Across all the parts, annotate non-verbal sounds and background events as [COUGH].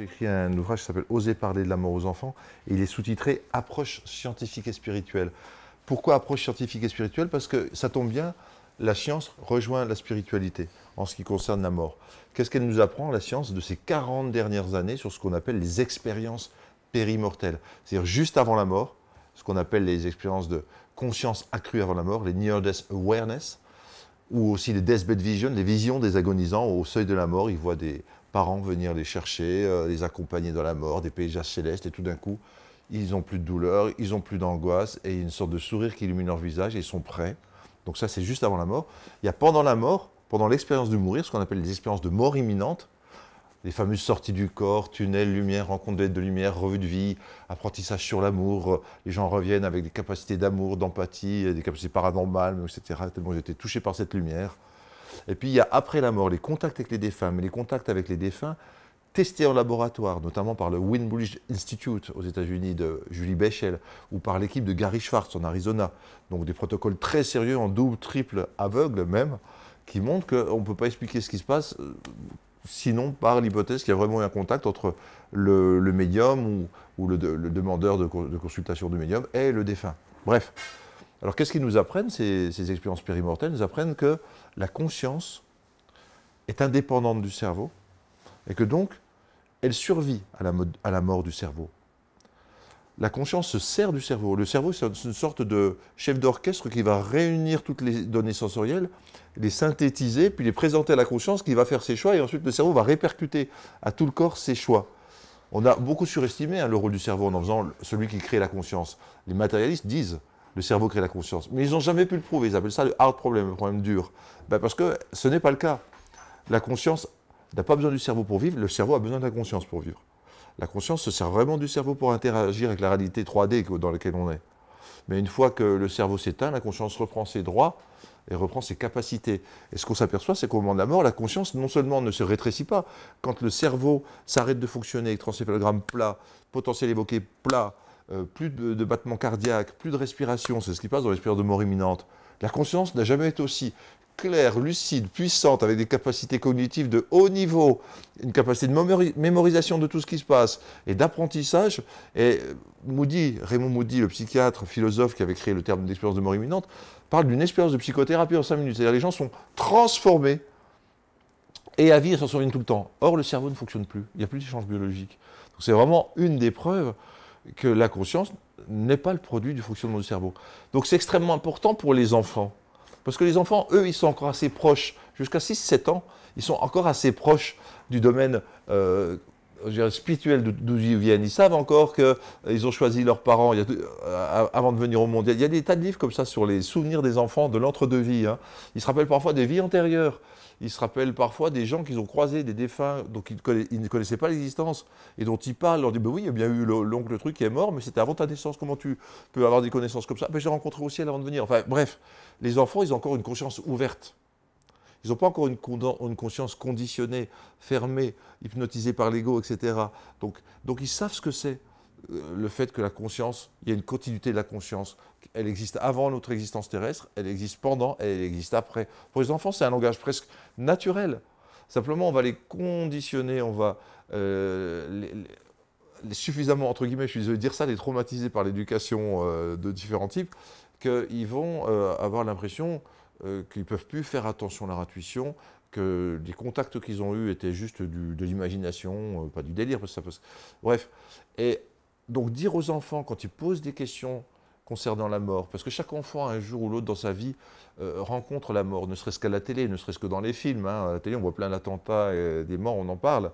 j'ai écrit un ouvrage qui s'appelle Oser parler de la mort aux enfants, et il est sous-titré Approche scientifique et spirituelle. Pourquoi approche scientifique et spirituelle Parce que ça tombe bien, la science rejoint la spiritualité en ce qui concerne la mort. Qu'est-ce qu'elle nous apprend, la science, de ces 40 dernières années sur ce qu'on appelle les expériences périmortelles C'est-à-dire juste avant la mort, ce qu'on appelle les expériences de conscience accrue avant la mort, les near-death awareness, ou aussi les deathbed vision, les visions des agonisants au seuil de la mort. Ils voient des parents venir les chercher, euh, les accompagner dans la mort, des paysages célestes, et tout d'un coup, ils n'ont plus de douleur, ils n'ont plus d'angoisse, et une sorte de sourire qui illumine leur visage, et ils sont prêts. Donc ça, c'est juste avant la mort. Il y a pendant la mort, pendant l'expérience de mourir, ce qu'on appelle les expériences de mort imminente, les fameuses sorties du corps, tunnels, lumière, rencontre d'aide de lumière, revue de vie, apprentissage sur l'amour. Euh, les gens reviennent avec des capacités d'amour, d'empathie, des capacités paranormales, etc. Tellement j'étais touché par cette lumière. Et puis il y a après la mort les contacts avec les défunts, mais les contacts avec les défunts testés en laboratoire, notamment par le Winbush Institute aux États-Unis de Julie Bechel ou par l'équipe de Gary Schwartz en Arizona. Donc des protocoles très sérieux en double, triple, aveugle même, qui montrent qu'on ne peut pas expliquer ce qui se passe euh, sinon par l'hypothèse qu'il y a vraiment eu un contact entre le, médium ou, le, demandeur de, de consultation du médium et le défunt. Bref, alors qu'est-ce qu'ils nous apprennent, ces, expériences périmortelles nous apprennent que la conscience est indépendante du cerveau et que donc elle survit à la, mort du cerveau. La conscience se sert du cerveau. Le cerveau, c'est une sorte de chef d'orchestre qui va réunir toutes les données sensorielles, les synthétiser, puis les présenter à la conscience qui va faire ses choix, et ensuite le cerveau va répercuter à tout le corps ses choix. On a beaucoup surestimé hein, le rôle du cerveau en en faisant celui qui crée la conscience. Les matérialistes disent le cerveau crée la conscience. Mais ils n'ont jamais pu le prouver. Ils appellent ça le hard problem, le problème dur. Ben, parce que ce n'est pas le cas. La conscience n'a pas besoin du cerveau pour vivre. Le cerveau a besoin de la conscience pour vivre. La conscience se sert vraiment du cerveau pour interagir avec la réalité 3D dans laquelle on est. Mais une fois que le cerveau s'éteint, la conscience reprend ses droits et reprend ses capacités. Et ce qu'on s'aperçoit, c'est qu'au moment de la mort, la conscience non seulement ne se rétrécit pas, quand le cerveau s'arrête de fonctionner, électroencéphalogramme plat, potentiel évoqué plat, euh, plus de, battements cardiaques, plus de respiration, c'est ce qui passe dans l'expérience de mort imminente. La conscience n'a jamais été aussi claire, lucide, puissante, avec des capacités cognitives de haut niveau, une capacité de mémorisation de tout ce qui se passe et d'apprentissage. Et euh, Moody, Raymond Moody, le psychiatre, philosophe qui avait créé le terme d'expérience de mort imminente, parle d'une expérience de psychothérapie en 5 minutes. C'est-à-dire les gens sont transformés et à vie, ils s'en souviennent tout le temps. Or, le cerveau ne fonctionne plus. Il n'y a plus d'échange biologique. Donc c'est vraiment une des preuves que la conscience n'est pas le produit du fonctionnement du cerveau. Donc c'est extrêmement important pour les enfants. Parce que les enfants, eux, ils sont encore assez proches, jusqu'à 6-7 ans, ils sont encore assez proches du domaine euh, spirituel d'où ils viennent. Ils savent encore qu'ils euh, ont choisi leurs parents euh, avant de venir au monde. Il y, a, des tas de livres comme ça sur les souvenirs des enfants de l'entre-deux-vies. Hein. Ils se rappellent parfois des vies antérieures ils se rappellent parfois des gens qu'ils ont croisés, des défunts, donc ils, ne connaissaient pas l'existence, et dont ils parlent, leur disent bah oui, il y a bien eu l'oncle truc qui est mort, mais c'était avant ta naissance, comment tu peux avoir des connaissances comme ça Ben, J'ai rencontré aussi avant de venir. Enfin bref, les enfants, ils ont encore une conscience ouverte. Ils n'ont pas encore une, conscience conditionnée, fermée, hypnotisée par l'ego, etc. Donc, donc ils savent ce que c'est le fait que la conscience, il y a une continuité de la conscience. Elle existe avant notre existence terrestre, elle existe pendant elle existe après. Pour les enfants, c'est un langage presque naturel. Simplement, on va les conditionner, on va euh, les, suffisamment, entre guillemets, je suis de dire ça, les traumatiser par l'éducation euh, de différents types, qu'ils vont euh, avoir l'impression qu'ils ne peuvent plus faire attention à leur intuition, que les contacts qu'ils ont eus étaient juste de l'imagination, pas du délire, Bref. Et donc dire aux enfants, quand ils posent des questions concernant la mort, parce que chaque enfant, un jour ou l'autre dans sa vie, euh, rencontre la mort, ne serait-ce qu'à la télé, ne serait-ce que dans les films. Hein, à la télé, on voit plein d'attentats et des morts, on en parle.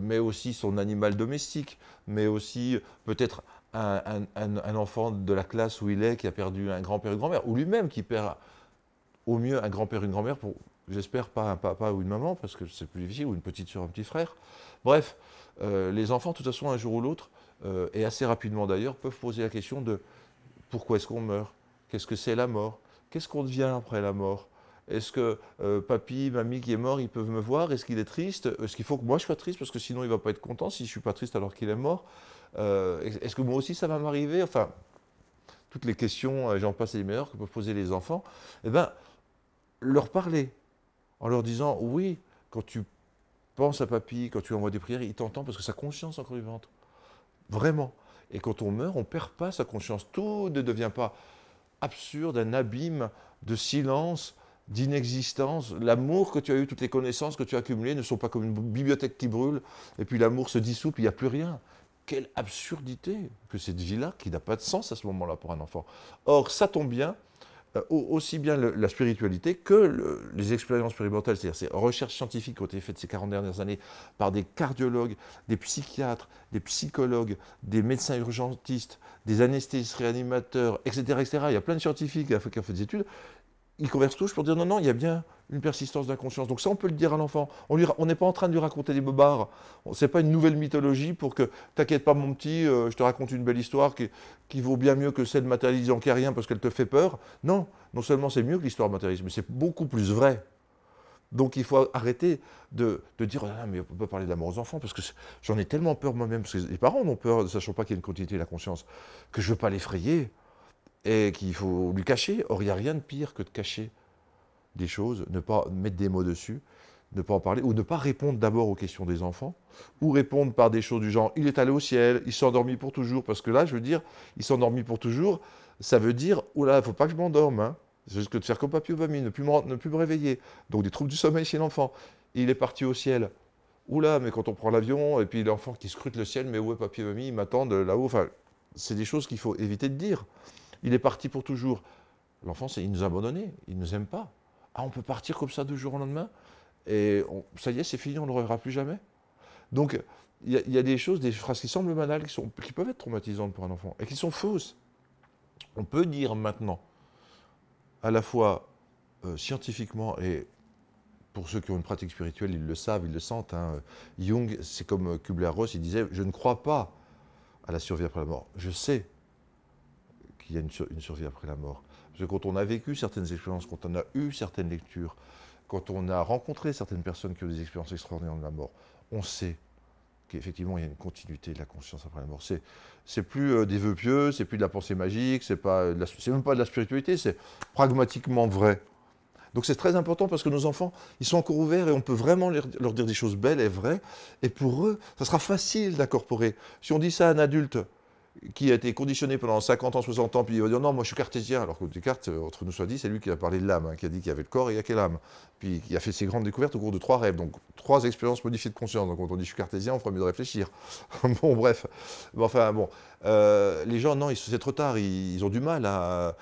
Mais aussi son animal domestique, mais aussi euh, peut-être un, enfant de la classe où il est qui a perdu un grand-père, une grand-mère, ou lui-même qui perd au mieux un grand-père, une grand-mère, j'espère pas un papa ou une maman, parce que c'est plus difficile, ou une petite sur un petit frère. Bref, euh, les enfants, de toute façon, un jour ou l'autre, euh, et assez rapidement d'ailleurs, peuvent poser la question de pourquoi est-ce qu'on meurt Qu'est-ce que c'est la mort Qu'est-ce qu'on devient après la mort Est-ce que euh, papy, mamie qui est mort, ils peuvent me voir Est-ce qu'il est triste Est-ce qu'il faut que moi je sois triste Parce que sinon il va pas être content si je ne suis pas triste alors qu'il est mort. est-ce que moi aussi ça va m'arriver Enfin, toutes les questions, j'en passe les meilleures que peuvent poser les enfants. Eh bien, leur parler en leur disant oui, quand tu Pense à papy, quand tu envoies des prières, il t'entend parce que sa conscience encore vivante. Vraiment. Et quand on meurt, on ne perd pas sa conscience. Tout ne devient pas absurde, un abîme de silence, d'inexistence. L'amour que tu as eu, toutes les connaissances que tu as accumulées ne sont pas comme une bibliothèque qui brûle, et puis l'amour se dissout, il n'y a plus rien. Quelle absurdité que cette vie-là qui n'a pas de sens à ce moment-là pour un enfant. Or, ça tombe bien, euh, aussi bien la spiritualité que les expériences périmentales, c'est-à-dire ces recherches scientifiques qui ont été faites ces 40 dernières années par des cardiologues, des psychiatres, des psychologues, des médecins urgentistes, des anesthésistes réanimateurs, etc., etc. Il y a plein de scientifiques qui ont fait des études ils conversent tous pour dire non, non, il y a bien une persistance d'inconscience. Donc ça, on peut le dire à l'enfant. On n'est pas en train de lui raconter des bobards. Ce n'est pas une nouvelle mythologie pour que, t'inquiète pas mon petit, euh, je te raconte une belle histoire qui, vaut bien mieux que celle matérialisée qui rien parce qu'elle te fait peur. Non, non seulement c'est mieux que l'histoire matérialiste, mais c'est beaucoup plus vrai. Donc il faut arrêter de, de dire, non, ah, mais on ne peut pas parler d'amour aux enfants, parce que j'en ai tellement peur moi-même, parce que les parents ont peur, ne sachant pas qu'il y a une continuité de la conscience, que je ne veux pas l'effrayer et qu'il faut lui cacher. Or, il n'y a rien de pire que de cacher des choses, ne pas mettre des mots dessus, ne pas en parler, ou ne pas répondre d'abord aux questions des enfants, ou répondre par des choses du genre il est allé au ciel, il s'est endormi pour toujours, parce que là, je veux dire, il s'est endormi pour toujours, ça veut dire oula, oh là, il faut pas que je m'endorme, hein. c'est juste que de faire comme papy ou mamie, ne plus, me, ne plus réveiller. Donc, des troubles du sommeil chez l'enfant. Il est parti au ciel. Oula, mais quand on prend l'avion, et puis l'enfant qui scrute le ciel, mais où est papy mamie, ils m'attendent là-haut. Enfin, c'est des choses qu'il faut éviter de dire il est parti pour toujours. L'enfant, il nous a abandonnés, il ne nous aime pas. Ah, on peut partir comme ça du jour au lendemain et ça y est, c'est fini, on ne le reverra plus jamais. Donc, il y, a des choses, des phrases qui semblent banales, qui, peuvent être traumatisantes pour un enfant et qui sont fausses. On peut dire maintenant, à la fois euh, scientifiquement et pour ceux qui ont une pratique spirituelle, ils le savent, ils le sentent. Hein. Jung, c'est comme Kubler-Ross, il disait Je ne crois pas à la survie après la mort. Je sais il y a une, survie après la mort. Parce que quand on a vécu certaines expériences, quand on a eu certaines lectures, quand on a rencontré certaines personnes qui ont des expériences extraordinaires de la mort, on sait qu'effectivement il y a une continuité de la conscience après la mort. C'est c'est plus euh, des vœux pieux, c'est plus de la pensée magique, c'est pas c'est même pas de la spiritualité, c'est pragmatiquement vrai. Donc c'est très important parce que nos enfants, ils sont encore ouverts et on peut vraiment leur dire des choses belles et vraies. Et pour eux, ça sera facile d'incorporer. Si on dit ça à un adulte, qui a été conditionné pendant 50 ans, 60 ans, puis il va dire non, moi je suis cartésien, alors que Descartes, euh, entre nous soit dit, c'est lui qui a parlé de l'âme, hein, qui a dit qu'il y avait le corps et il y a quelle âme, puis il a fait ses grandes découvertes au cours de trois rêves, donc trois expériences modifiées de conscience. Donc quand on dit je suis cartésien, on ferait mieux de réfléchir. [LAUGHS] bon, bref. Bon, enfin, bon. Euh, les gens, non, c'est trop tard, ils, ont du mal à.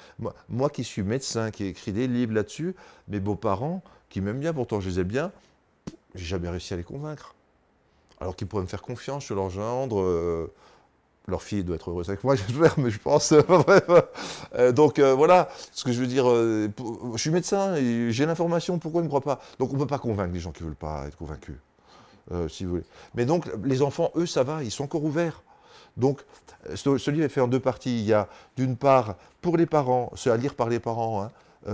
Moi, qui suis médecin, qui ai écrit des livres là-dessus, mes beaux-parents, qui m'aiment bien, pourtant je les aime bien, j'ai jamais réussi à les convaincre. Alors qu'ils pourraient me faire confiance, je leur gendre. Euh, leur fille doit être heureuse avec moi, [LAUGHS] j'espère, mais je pense. Euh, euh, donc euh, voilà, ce que je veux dire, je suis médecin, j'ai l'information, pourquoi ils ne me croient pas Donc on ne peut pas convaincre les gens qui ne veulent pas être convaincus, si vous voulez. Mais donc les enfants, eux, ça va, ils sont encore ouverts. Donc ce, livre est fait en deux parties. Il y a d'une part, pour les parents, c'est à lire par les parents, hein,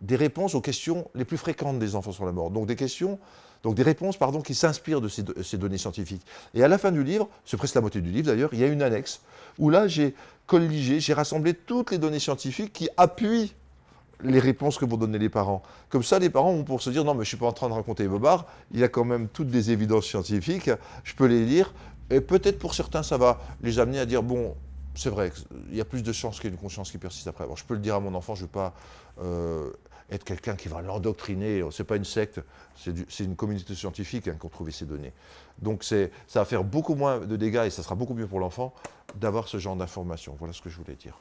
des réponses aux questions les plus fréquentes des enfants sur la mort. Donc des questions donc des réponses pardon, qui s'inspirent de ces, données scientifiques. Et à la fin du livre, c'est presque la moitié du livre d'ailleurs, il y a une annexe où là j'ai colligé, j'ai rassemblé toutes les données scientifiques qui appuient les réponses que vont donner les parents. Comme ça, les parents vont pour se dire non, mais je suis pas en train de raconter bobards, il y a quand même toutes des évidences scientifiques, je peux les lire, et peut-être pour certains, ça va les amener à dire bon, c'est vrai, il y a plus de chances qu'il y ait une conscience qui persiste après. Bon je peux le dire à mon enfant, je ne vais pas. Euh, être quelqu'un qui va l'endoctriner. Ce n'est pas une secte, c'est une communauté scientifique hein, qui a trouvé ces données. Donc ça va faire beaucoup moins de dégâts et ça sera beaucoup mieux pour l'enfant d'avoir ce genre d'informations. Voilà ce que je voulais dire.